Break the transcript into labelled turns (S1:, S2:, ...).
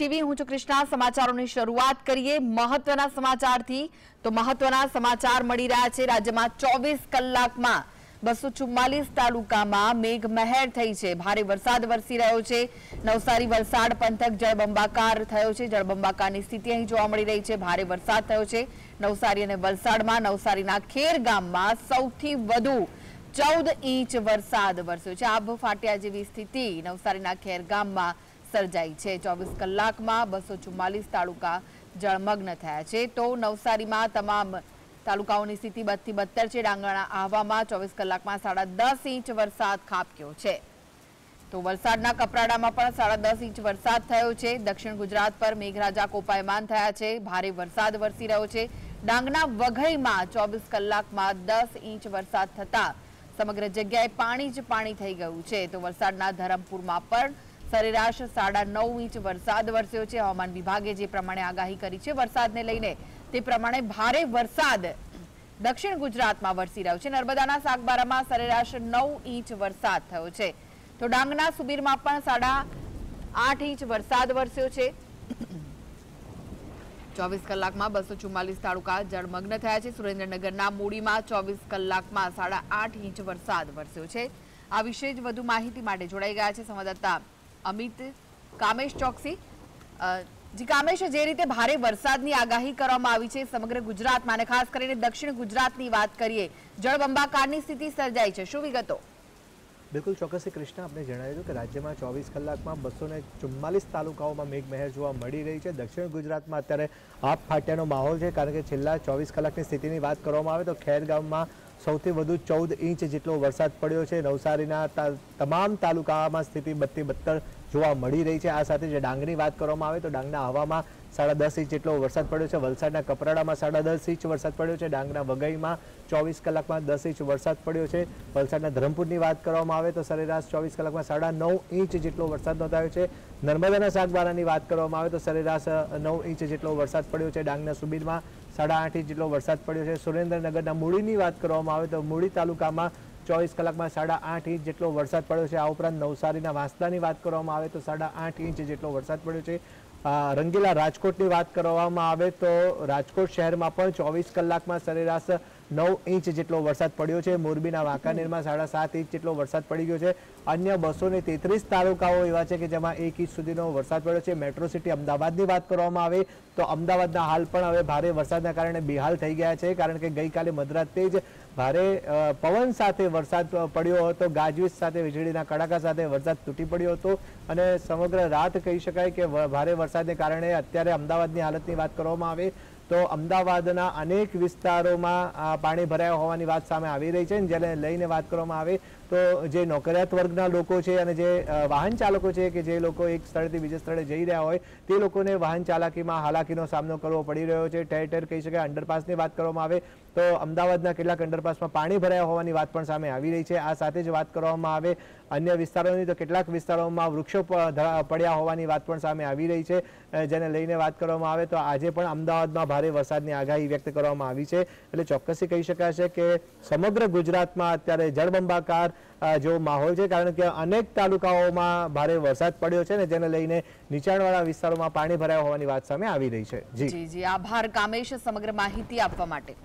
S1: TV હું છું કૃષ્ણા સમાચારોની શરૂઆત કરીએ મહત્વના સમાચારથી તો મહત્વના સમાચાર મળી રહ્યા છે રાજ્યમાં ચોવીસ કલાકમાં બસો ચુમ્માલીસ તાલુકામાં મેઘ મહેર થઈ છે ભારે વરસાદ વરસી રહ્યો છે નવસારી વલસાડ પંથક જળબંબાકાર થયો છે જળબંબાકારની સ્થિતિ અહીં જોવા મળી રહી છે ભારે વરસાદ થયો છે નવસારી અને વલસાડમાં નવસારીના ખેર ગામમાં સૌથી વધુ ચૌદ ઇંચ વરસાદ વરસ્યો છે આભ ફાટ્યા જેવી સ્થિતિ નવસારીના ખેર ગામમાં સર્જાઈ છે ચોવીસ કલાકમાં બસો ચુમ્માલીસ તાલુકા જળમગ્ન થયા છે તો નવસારીમાં તમામ તાલુકાઓની સ્થિતિ બદથી બત્તર છે ડાંગણા આહવામાં ચોવીસ કલાકમાં સાડા દસ ઇંચ વરસાદ ખાબક્યો છે તો વલસાડના કપરાડામાં પણ સાડા દસ ઇંચ વરસાદ થયો છે દક્ષિણ ગુજરાત પર મેઘરાજા કોપાયમાન થયા છે ભારે વરસાદ વરસી રહ્યો છે ડાંગના વઘઈમાં ચોવીસ કલાકમાં દસ ઇંચ વરસાદ થતાં સમગ્ર જગ્યાએ પાણી જ પાણી થઈ ગયું છે તો વલસાડના ધરમપુરમાં પણ સરેરાશ સાડા નવ ઇંચ વરસાદ વરસ્યો છે હવામાન વિભાગે જે પ્રમાણે આગાહી કરી છે વરસાદને લઈને તે પ્રમાણે ભારે વરસાદ દક્ષિણ ગુજરાતમાં વરસી રહ્યો છે નર્મદાના સાગબારામાં સરેરાશ નવ ઇંચ વરસાદ થયો છે તો ડાંગના સુબીરમાં પણ સાડા આઠ ઇંચ વરસાદ વરસ્યો છે ચોવીસ કલાકમાં બસો ચુમ્માલીસ તાલુકા જળમગ્ન થયા છે સુરેન્દ્રનગરના મૂડીમાં ચોવીસ કલાકમાં સાડા આઠ ઇંચ વરસાદ વરસ્યો છે આ વિશે જ વધુ માહિતી માટે જોડાઈ ગયા છે સંવાદદાતા અમિત કામેશ ચોકસી જી કામેશ જે રીતે ભારે વરસાદની આગાહી કરવામાં આવી છે સમગ્ર ગુજરાતમાં અને ખાસ કરીને દક્ષિણ ગુજરાતની વાત કરીએ જળબંબાકારની સ્થિતિ સર્જાઈ છે શું વિગતો
S2: બિલકુલ ચોક્કસથી કૃષ્ણ આપણે જણાવ્યું કે રાજ્યમાં ચોવીસ કલાકમાં બસો ને ચુમ્માલીસ તાલુકાઓમાં મેઘમહેર જોવા મળી રહી છે દક્ષિણ ગુજરાતમાં અત્યારે આપ ફાટ્યાનો માહોલ છે કારણ કે છેલ્લા ચોવીસ કલાકની સ્થિતિની વાત કરવામાં આવે તો ખેર ગામમાં સૌથી વધુ ચૌદ ઇંચ જેટલો વરસાદ પડ્યો છે નવસારીના તમામ તાલુકામાં સ્થિતિ બત્તી બત્તર જોવા મળી રહી છે આ સાથે જે ડાંગની વાત કરવામાં આવે તો ડાંગના હવામાં સાડા દસ ઇંચ જેટલો વરસાદ પડ્યો છે વલસાડના કપરાડામાં સાડા દસ ઇંચ વરસાદ પડ્યો છે ડાંગના વઘઈમાં ચોવીસ કલાકમાં દસ ઇંચ વરસાદ પડ્યો છે વલસાડના ધરમપુરની વાત કરવામાં આવે તો સરેરાશ ચોવીસ કલાકમાં સાડા નવ ઇંચ જેટલો વરસાદ નોંધાયો છે નર્મદાના શાકબારાની વાત કરવામાં આવે તો સરેરાશ નવ ઇંચ જેટલો વરસાદ પડ્યો છે ડાંગના સુબીરમાં સાડા આઠ ઇંચ જેટલો વરસાદ પડ્યો છે સુરેન્દ્રનગરના મૂળીની વાત કરવામાં આવે તો મૂળી તાલુકામાં ચોવીસ કલાકમાં સાડા આઠ ઇંચ જેટલો વરસાદ પડ્યો છે આ ઉપરાંત નવસારીના વાંસદાની વાત કરવામાં આવે તો સાડા આઠ ઇંચ જેટલો વરસાદ પડ્યો છે રંગીલા રાજકોટની વાત કરવામાં આવે તો રાજકોટ શહેરમાં પણ ચોવીસ કલાકમાં સરેરાશ નવ ઇંચ જેટલો વરસાદ પડ્યો છે મોરબીના વાંકાનેરમાં સાડા સાત ઇંચ જેટલો વરસાદ પડી ગયો છે અન્ય બસો ને તેત્રીસ તાલુકાઓ એવા છે કે જેમાં એક ઇંચ સુધીનો વરસાદ પડ્યો છે મેટ્રો સિટી અમદાવાદની વાત કરવામાં આવે તો અમદાવાદના હાલ પણ હવે ભારે વરસાદના કારણે બેહાલ થઈ ગયા છે કારણ કે ગઈકાલે મધરાતે જ ભારે પવન સાથે વરસાદ પડ્યો હતો ગાજવીજ સાથે વીજળીના કડાકા સાથે વરસાદ તૂટી પડ્યો હતો અને સમગ્ર રાત કહી શકાય કે ભારે વરસાદને કારણે અત્યારે અમદાવાદની હાલતની વાત કરવામાં આવે તો અમદાવાદના અનેક વિસ્તારોમાં પાણી ભરાયા હોવાની વાત સામે આવી રહી છે જેને લઈને વાત કરવામાં આવે તો જે નોકરિયાત વર્ગના લોકો છે અને જે વાહન ચાલકો છે કે જે લોકો એક સ્થળથી બીજા સ્થળે જઈ રહ્યા હોય તે લોકોને વાહન ચાલકીમાં હાલાકીનો સામનો કરવો પડી રહ્યો છે ઠેર ઠેર કહી શકાય અંડરપાસની વાત કરવામાં આવે તો અમદાવાદના કેટલાક અંડરપાસમાં પાણી ભરાયા હોવાની વાત પણ સામે આવી રહી છે આ સાથે જ વાત કરવામાં આવે અન્ય વિસ્તારોની તો કેટલાક વિસ્તારોમાં વૃક્ષો પડ્યા હોવાની વાત પણ સામે આવી રહી છે જેને લઈને વાત કરવામાં આવે તો આજે પણ અમદાવાદમાં ભારે વરસાદની આગાહી વ્યક્ત કરવામાં આવી છે એટલે ચોક્કસથી કહી શકાશે કે સમગ્ર ગુજરાતમાં અત્યારે જળબંબાકાર જેવો માહોલ છે કારણ કે અનેક તાલુકાઓમાં ભારે વરસાદ પડ્યો છે ને જેને લઈને નીચાણવાળા વિસ્તારોમાં પાણી ભરાયા હોવાની વાત સામે આવી રહી છે જી
S1: જી આભાર કામેશ સમગ્ર માહિતી આપવા માટે